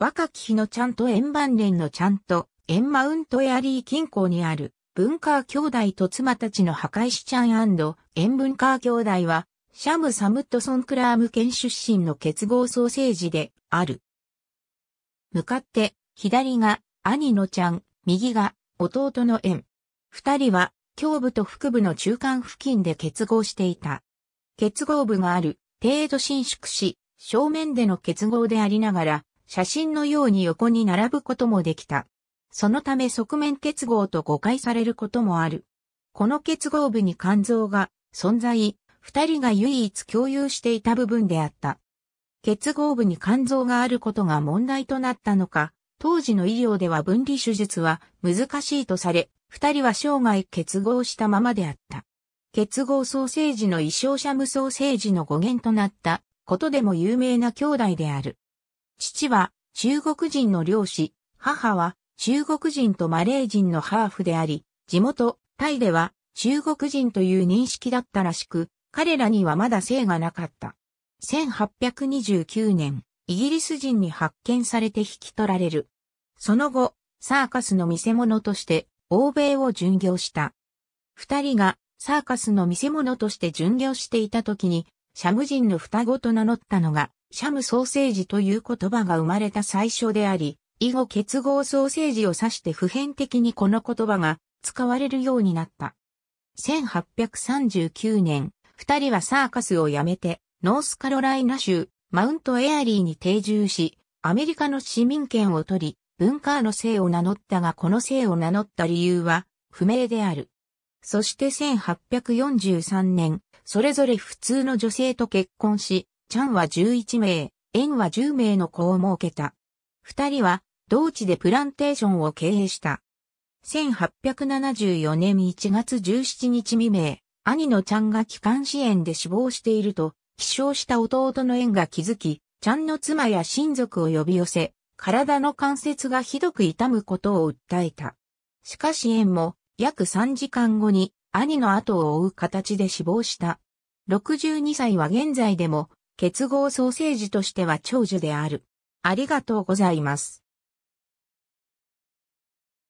若き日のちゃんと円盤連のちゃんと、円マウントエアリー近郊にある、文化兄弟と妻たちの破壊しちゃん円文化兄弟は、シャム・サムットソン・クラーム県出身の結合創生児である。向かって、左が兄のちゃん、右が弟の円。二人は、胸部と腹部の中間付近で結合していた。結合部がある、程度伸縮し、正面での結合でありながら、写真のように横に並ぶこともできた。そのため側面結合と誤解されることもある。この結合部に肝臓が存在、二人が唯一共有していた部分であった。結合部に肝臓があることが問題となったのか、当時の医療では分離手術は難しいとされ、二人は生涯結合したままであった。結合ソーセージの異常者無双生児の語源となったことでも有名な兄弟である。父は中国人の漁師、母は中国人とマレー人のハーフであり、地元、タイでは中国人という認識だったらしく、彼らにはまだ性がなかった。1829年、イギリス人に発見されて引き取られる。その後、サーカスの見せ物として欧米を巡業した。二人がサーカスの見せ物として巡業していた時にシャム人の双子と名乗ったのが、シャムソーセージという言葉が生まれた最初であり、以後結合ソーセージを指して普遍的にこの言葉が使われるようになった。1839年、二人はサーカスを辞めて、ノースカロライナ州、マウントエアリーに定住し、アメリカの市民権を取り、文化の姓を名乗ったがこの姓を名乗った理由は不明である。そして1843年、それぞれ普通の女性と結婚し、チャンは11名、エンは10名の子を設けた。二人は、同地でプランテーションを経営した。1874年1月17日未明、兄のチャンが気管支炎で死亡していると、起床した弟の縁が気づき、チャンの妻や親族を呼び寄せ、体の関節がひどく痛むことを訴えた。しかし縁も、約3時間後に兄の後を追う形で死亡した。62歳は現在でも結合ソーセージとしては長寿である。ありがとうございます。